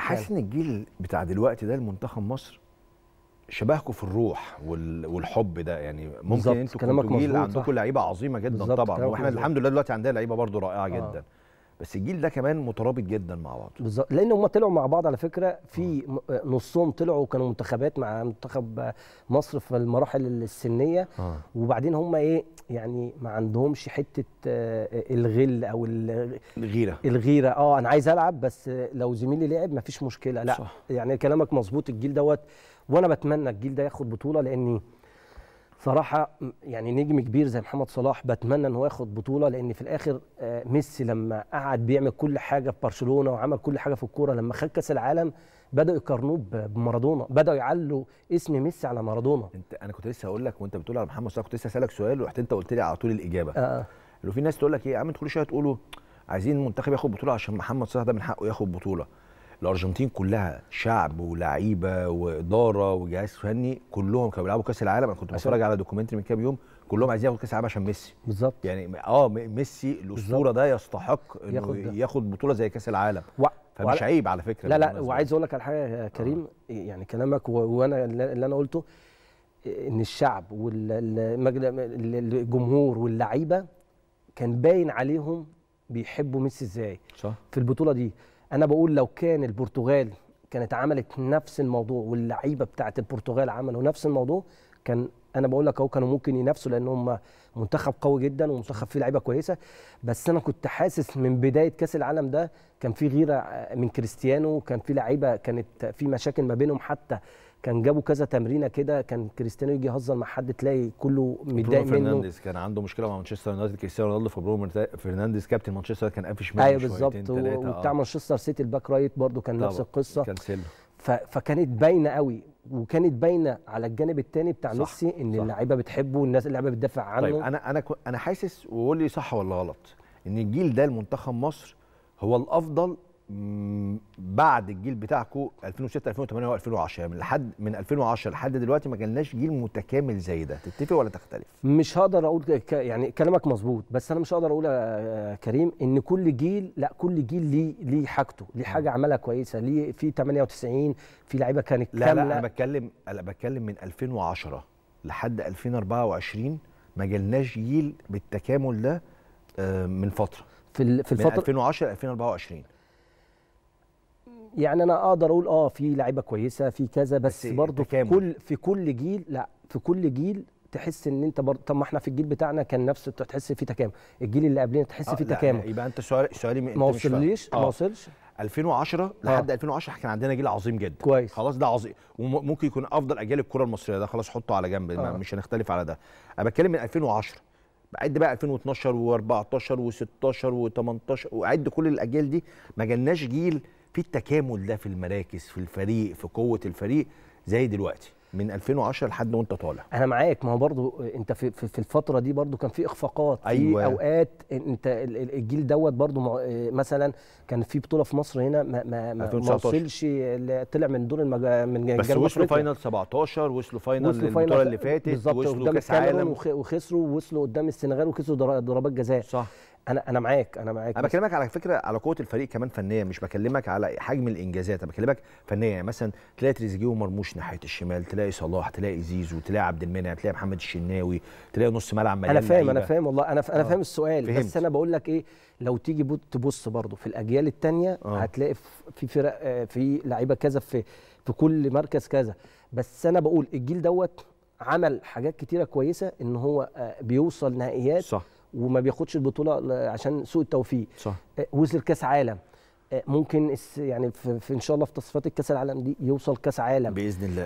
حاسس ان الجيل بتاع دلوقتي ده المنتخب مصر شبهكم في الروح والحب ده يعني ممكن انتوا كلامك جيل عندكم لعيبه عظيمه جدا طبعا واحنا الحمد لله دلوقتي عندنا لعيبه برضو رائعه آه. جدا بس الجيل ده كمان مترابط جدا مع بعض بالظبط لان هم طلعوا مع بعض على فكره في آه. نصهم طلعوا كانوا منتخبات مع منتخب مصر في المراحل السنيه آه. وبعدين هم ايه يعني ما عندهمش حته آه، الغل او الغيره الغيره اه انا عايز العب بس لو زميلي لعب ما فيش مشكله لا صح. يعني كلامك مظبوط الجيل دوت وانا بتمنى الجيل ده ياخد بطوله لاني صراحه يعني نجم كبير زي محمد صلاح بتمنى ان هو ياخد بطوله لان في الاخر آه، ميسي لما قعد بيعمل كل حاجه في برشلونه وعمل كل حاجه في الكوره لما خد كاس العالم بداوا يقارنوه بمارادونا بداوا يعلوا اسم ميسي على مارادونا انت انا كنت لسه هقول لك وانت بتقول على محمد صلاح كنت لسه اسالك سؤال ورحت انت قلت لي على طول الاجابه آه. آه. لو في ناس تقول لك ايه يا عم كل شويه تقولوا عايزين المنتخب ياخد بطوله عشان محمد صلاح ده من حقه ياخد بطوله الارجنتين كلها شعب ولعيبه واداره وجهاز فني كلهم كانوا بيلعبوا كاس العالم انا كنت بتفرج على دوكيومنتري من كام يوم كلهم عايزين ياخدوا كاس العالم عشان ميسي بالظبط يعني اه ميسي الاسطوره ده يستحق انه ياخد, ده. ياخد بطوله زي كاس العالم و... فمش عيب على فكره لا لا وعايز اقول لك على حاجه يا كريم آه. يعني كلامك و... وانا اللي انا قلته ان الشعب والجمهور واللعيبه كان باين عليهم بيحبوا ميسي ازاي صح. في البطوله دي انا بقول لو كان البرتغال كانت عملت نفس الموضوع واللعيبه بتاعه البرتغال عملوا نفس الموضوع كان انا بقول لك اهو كانوا ممكن ينافسوا لان هم منتخب قوي جدا ومنتخب فيه لعيبه كويسه بس انا كنت حاسس من بدايه كاس العالم ده كان في غيره من كريستيانو كان في لعيبه كانت في مشاكل ما بينهم حتى كان جابوا كذا تمرينه كده كان كريستيانو يجي يهزر مع حد تلاقي كله متضايق منه فرنانديز كان عنده مشكله مع مانشستر يونايتد كريستيانو رونالدو فبرونو فرنانديز كابتن مانشستر كان قافش منه ايوه بالظبط وبتاع آه. مانشستر سيتي الباك رايت برده كان نفس القصه كان سيلو فكانت باينه قوي وكانت باينه على الجانب الثاني بتاع ميسي ان اللعيبه بتحبه والناس اللعيبه بتدافع عنه طيب انا انا انا حاسس وقول لي صح ولا غلط ان الجيل ده المنتخب مصر هو الافضل بعد الجيل بتاعكم 2006 2008 و2010 من لحد من 2010 لحد دلوقتي ما جالناش جيل متكامل زي ده تتفق ولا تختلف مش هقدر اقول ك... يعني كلامك مظبوط بس انا مش هقدر اقول يا كريم ان كل جيل لا كل جيل ليه ليه حاجته ليه حاجه عملها كويسه ليه في 98 في لعيبه كانت كامله لا لا انا بتكلم انا بتكلم من 2010 لحد 2024 ما جالناش جيل بالتكامل ده آه، من فتره في في الفتره من 2010 2024 يعني انا اقدر اقول اه في لعيبه كويسه في كذا بس, بس برضه في كل في كل جيل لا في كل جيل تحس ان انت برضه طب ما احنا في الجيل بتاعنا كان نفس تحس في تكامل الجيل اللي قبلنا تحس آه فيه تكامل يبقى انت سؤال سؤالي ما وصلليش ما آه. وصلش 2010 آه. لحد آه. 2010 كان عندنا جيل عظيم جدا كويس خلاص ده عظيم وممكن يكون افضل اجيال الكره المصريه ده خلاص حطه على جنب آه. مش هنختلف على ده انا بتكلم من 2010 بعد بقى 2012 و14 و16 و18 وعد كل الاجيال دي ما جالناش جيل في التكامل ده في المراكز في الفريق في قوه الفريق زي دلوقتي من 2010 لحد وانت طالع انا معاك ما هو برضو انت في, في الفتره دي برضو كان في اخفاقات أيوة. في اوقات انت الجيل دوت برضو آه، مثلا كان في بطوله في مصر هنا ما ما ما وصلش طلع من دور المجا... من بس وصلوا فاينل 17 وصلوا فاينل البطوله اللي فاتت وصلوا كاس عالم وخسروا وصلوا قدام السنغال وكسبوا ضربات جزاء صح انا انا معاك انا معاك انا بكلمك على فكره على قوه الفريق كمان فنيا مش بكلمك على حجم الانجازات انا بكلمك فنيا يعني مثلا تلاقي تريزيجيه ومرموش ناحيه الشمال تلاقي صلاح تلاقي زيزو تلاقي عبد المنعم تلاقي محمد الشناوي تلاقي نص ملعب مليان انا فاهم انا فاهم والله انا انا آه. فاهم السؤال فهمت. بس انا بقول لك ايه لو تيجي تبص برضه في الاجيال الثانيه آه. هتلاقي في فرق آه، في لعيبه كذا في في كل مركز كذا بس انا بقول الجيل دوت عمل حاجات كتيره كويسه ان هو بيوصل نهائيات صح وما بياخدش البطوله عشان سوء التوفيق صح. آه، وصل كاس عالم آه، ممكن يعني في ان شاء الله في تصفيات الكاس العالم دي يوصل كاس عالم باذن الله